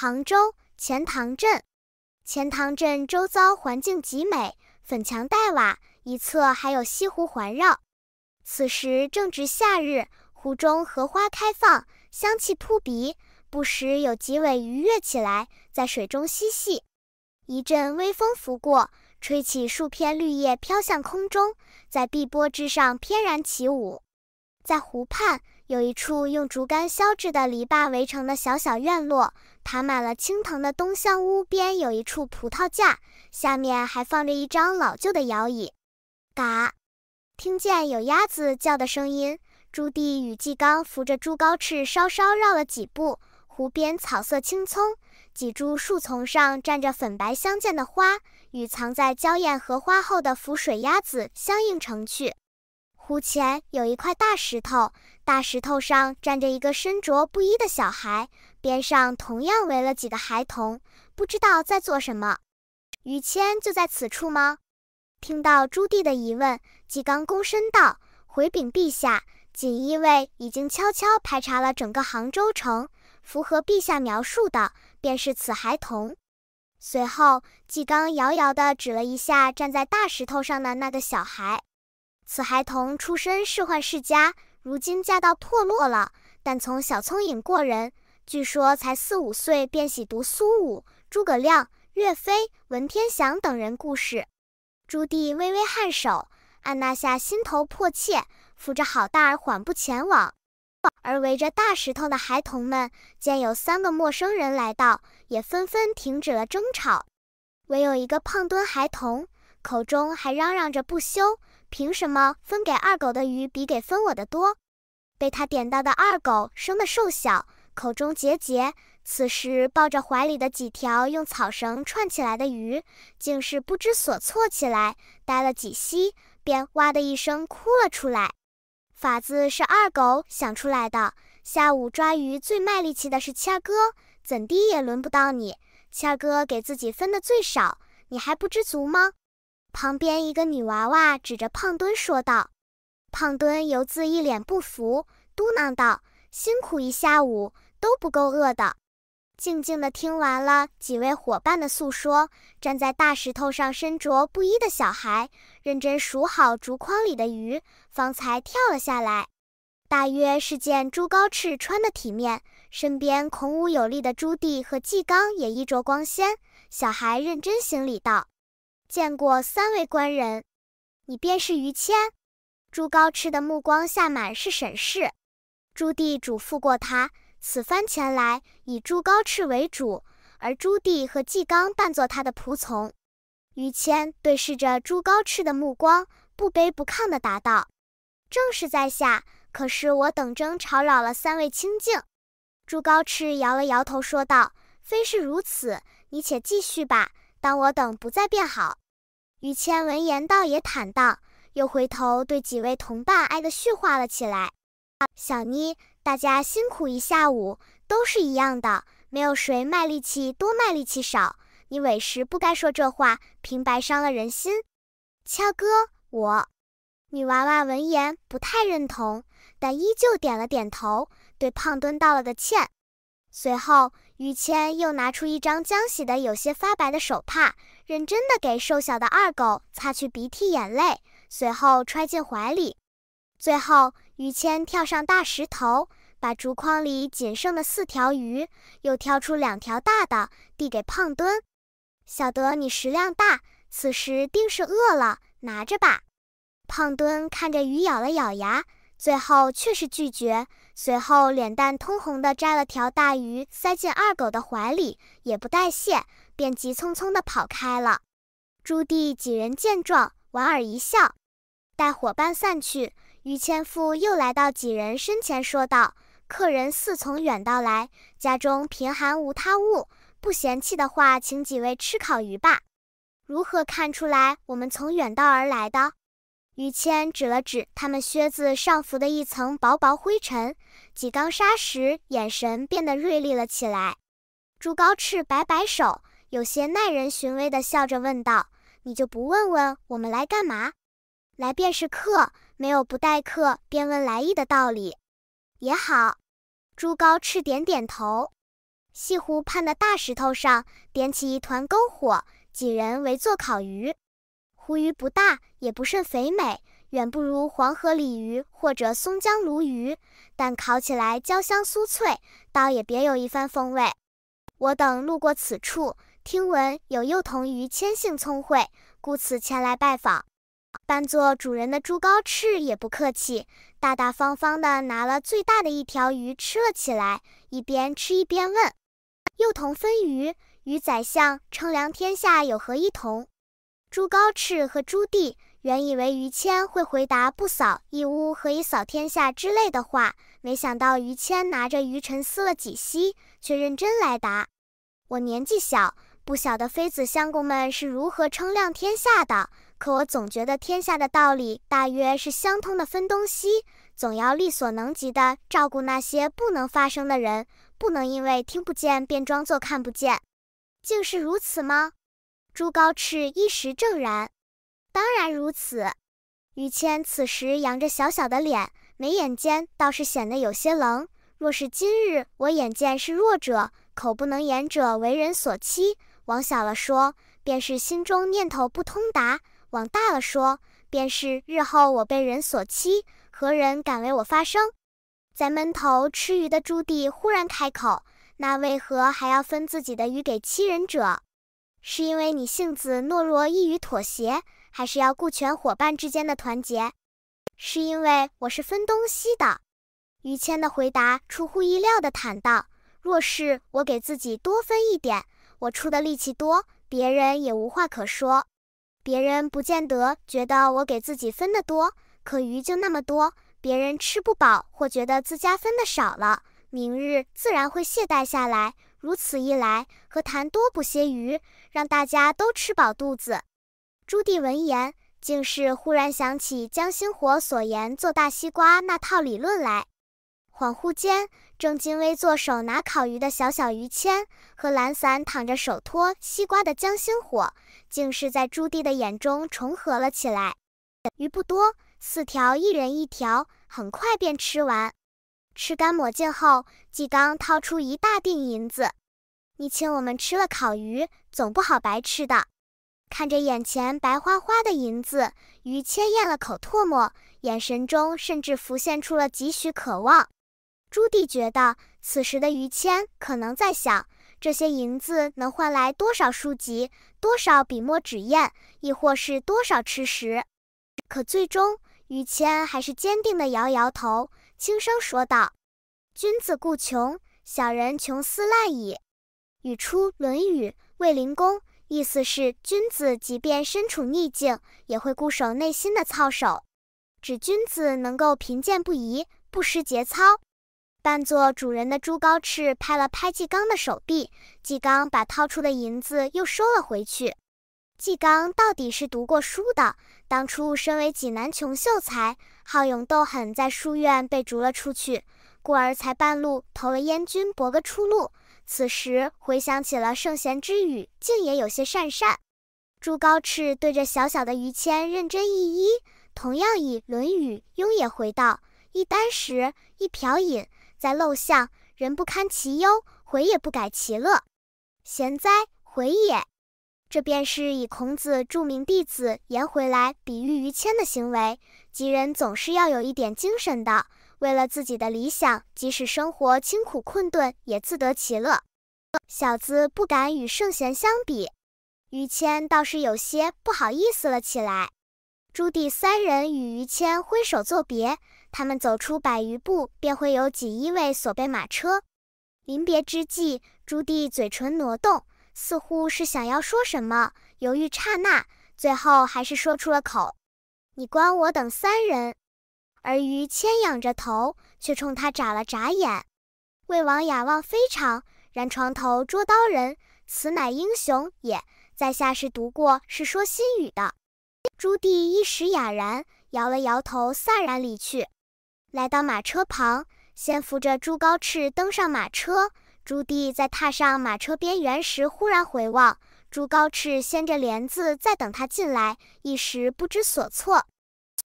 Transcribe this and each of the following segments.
杭州钱塘镇，钱塘镇周遭环境极美，粉墙黛瓦，一侧还有西湖环绕。此时正值夏日，湖中荷花开放，香气扑鼻，不时有几尾鱼跃起来，在水中嬉戏。一阵微风拂过，吹起数片绿叶飘向空中，在碧波之上翩然起舞。在湖畔。有一处用竹竿削制的篱笆围成的小小院落，爬满了青藤的东厢屋边有一处葡萄架，下面还放着一张老旧的摇椅。嘎，听见有鸭子叫的声音，朱棣与纪刚扶着朱高炽稍稍绕了几步。湖边草色青葱，几株树丛上站着粉白相间的花，与藏在娇艳荷花后的浮水鸭子相映成趣。湖前有一块大石头，大石头上站着一个身着布衣的小孩，边上同样围了几个孩童，不知道在做什么。于谦就在此处吗？听到朱棣的疑问，纪刚躬身道：“回禀陛下，锦衣卫已经悄悄排查了整个杭州城，符合陛下描述的便是此孩童。”随后，纪刚遥遥地指了一下站在大石头上的那个小孩。此孩童出身仕宦世家，如今嫁到破落了，但从小聪颖过人，据说才四五岁便喜读苏武、诸葛亮、岳飞、文天祥等人故事。朱棣微微颔首，按捺下心头迫切，扶着郝大儿缓步前往。而围着大石头的孩童们见有三个陌生人来到，也纷纷停止了争吵，唯有一个胖墩孩童口中还嚷嚷着不休。凭什么分给二狗的鱼比给分我的多？被他点到的二狗生的瘦小，口中结节，此时抱着怀里的几条用草绳串起来的鱼，竟是不知所措起来，呆了几息，便哇的一声哭了出来。法子是二狗想出来的。下午抓鱼最卖力气的是谦哥，怎地也轮不到你。谦哥给自己分的最少，你还不知足吗？旁边一个女娃娃指着胖墩说道：“胖墩犹自一脸不服，嘟囔道：‘辛苦一下午都不够饿的。’”静静的听完了几位伙伴的诉说，站在大石头上身着布衣的小孩认真数好竹筐里的鱼，方才跳了下来。大约是见朱高炽穿的体面，身边孔武有力的朱棣和纪刚也衣着光鲜，小孩认真行礼道。见过三位官人，你便是于谦。朱高炽的目光下满是审视。朱棣嘱咐过他，此番前来以朱高炽为主，而朱棣和纪纲扮作他的仆从。于谦对视着朱高炽的目光，不卑不亢地答道：“正是在下，可是我等争吵扰了三位清静。”朱高炽摇了摇头，说道：“非是如此，你且继续吧。”当我等不再变好，于谦闻言倒也坦荡，又回头对几位同伴挨个叙话了起来。啊，小妮，大家辛苦一下午，都是一样的，没有谁卖力气多，卖力气少。你委实不该说这话，平白伤了人心。俏哥，我女娃娃闻言不太认同，但依旧点了点头，对胖墩道了个歉。随后。于谦又拿出一张浆洗的、有些发白的手帕，认真的给瘦小的二狗擦去鼻涕、眼泪，随后揣进怀里。最后，于谦跳上大石头，把竹筐里仅剩的四条鱼，又挑出两条大的，递给胖墩：“小德，你食量大，此时定是饿了，拿着吧。”胖墩看着鱼，咬了咬牙。最后却是拒绝，随后脸蛋通红的摘了条大鱼塞进二狗的怀里，也不带谢，便急匆匆的跑开了。朱棣几人见状，莞尔一笑。待伙伴散去，于谦父又来到几人身前说道：“客人似从远道来，家中贫寒无他物，不嫌弃的话，请几位吃烤鱼吧。如何看出来我们从远道而来的？”于谦指了指他们靴子上浮的一层薄薄灰尘，几缸沙时眼神变得锐利了起来。朱高炽摆摆手，有些耐人寻味地笑着问道：“你就不问问我们来干嘛？来便是客，没有不待客便问来意的道理。”也好。朱高炽点点头。西湖畔的大石头上点起一团篝火，几人围坐烤鱼。湖鱼不大，也不甚肥美，远不如黄河鲤鱼或者松江鲈鱼。但烤起来焦香酥脆，倒也别有一番风味。我等路过此处，听闻有幼童鱼天性聪慧，故此前来拜访。扮作主人的朱高炽也不客气，大大方方地拿了最大的一条鱼吃了起来，一边吃一边问：“幼童分鱼与宰相称量天下有何异同？”朱高炽和朱棣原以为于谦会回答“不扫一屋，何以扫天下”之类的话，没想到于谦拿着鱼沉思了几息，却认真来答：“我年纪小，不晓得妃子相公们是如何称量天下的。可我总觉得天下的道理大约是相通的，分东西，总要力所能及的照顾那些不能发声的人，不能因为听不见便装作看不见。竟是如此吗？”朱高炽一时怔然，当然如此。于谦此时扬着小小的脸，眉眼间倒是显得有些冷。若是今日我眼见是弱者，口不能言者，为人所欺，往小了说，便是心中念头不通达；往大了说，便是日后我被人所欺，何人敢为我发声？在闷头吃鱼的朱棣忽然开口：“那为何还要分自己的鱼给欺人者？”是因为你性子懦弱，易于妥协，还是要顾全伙伴之间的团结？是因为我是分东西的。于谦的回答出乎意料的坦荡。若是我给自己多分一点，我出的力气多，别人也无话可说。别人不见得觉得我给自己分的多，可鱼就那么多，别人吃不饱或觉得自家分的少了，明日自然会懈怠下来。如此一来，何谈多捕些鱼，让大家都吃饱肚子？朱棣闻言，竟是忽然想起江心火所言做大西瓜那套理论来。恍惚间，正襟危坐、手拿烤鱼的小小于谦，和懒散、躺着手托西瓜的江心火，竟是在朱棣的眼中重合了起来。鱼不多，四条，一人一条，很快便吃完。吃干抹净后，纪刚掏出一大锭银子：“你请我们吃了烤鱼，总不好白吃的。”看着眼前白花花的银子，于谦咽了口唾沫，眼神中甚至浮现出了几许渴望。朱棣觉得，此时的于谦可能在想：这些银子能换来多少书籍、多少笔墨纸砚，亦或是多少吃食？可最终，于谦还是坚定地摇摇头。轻声说道：“君子固穷，小人穷斯滥矣。”语出《论语》。卫灵公，意思是君子即便身处逆境，也会固守内心的操守，指君子能够贫贱不移，不失节操。扮作主人的朱高炽拍了拍纪刚的手臂，纪刚把掏出的银子又收了回去。纪刚到底是读过书的。当初身为济南穷秀才，好勇斗狠，在书院被逐了出去，故而才半路投了燕军，搏个出路。此时回想起了圣贤之语，竟也有些讪讪。朱高炽对着小小的于谦认真一一，同样以《论语·雍也》回道：“一箪食，一瓢饮，在陋巷，人不堪其忧，回也不改其乐。贤哉，回也。”这便是以孔子著名弟子颜回来比喻于谦的行为。吉人总是要有一点精神的，为了自己的理想，即使生活清苦困顿，也自得其乐。小子不敢与圣贤相比，于谦倒是有些不好意思了起来。朱棣三人与于谦挥手作别，他们走出百余步，便会有锦衣卫所备马车。临别之际，朱棣嘴唇挪动。似乎是想要说什么，犹豫刹那，最后还是说出了口：“你关我等三人。”而于谦仰着头，却冲他眨了眨眼。魏王雅望非常然，床头捉刀人，此乃英雄也。在下是读过《世说新语》的。朱棣一时哑然，摇了摇头，飒然离去。来到马车旁，先扶着朱高炽登上马车。朱棣在踏上马车边缘时，忽然回望，朱高炽掀着帘子在等他进来，一时不知所措。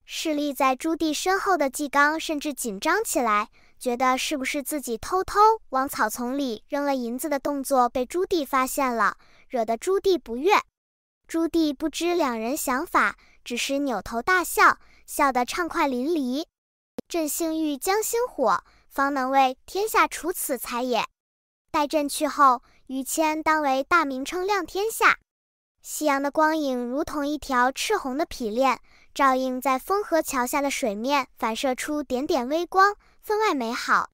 侍立在朱棣身后的纪纲甚至紧张起来，觉得是不是自己偷偷往草丛里扔了银子的动作被朱棣发现了，惹得朱棣不悦。朱棣不知两人想法，只是扭头大笑，笑得畅快淋漓。朕幸欲将心火，方能为天下除此才也。待朕去后，于谦当为大明称亮天下。夕阳的光影如同一条赤红的匹链，照映在丰河桥下的水面，反射出点点微光，分外美好。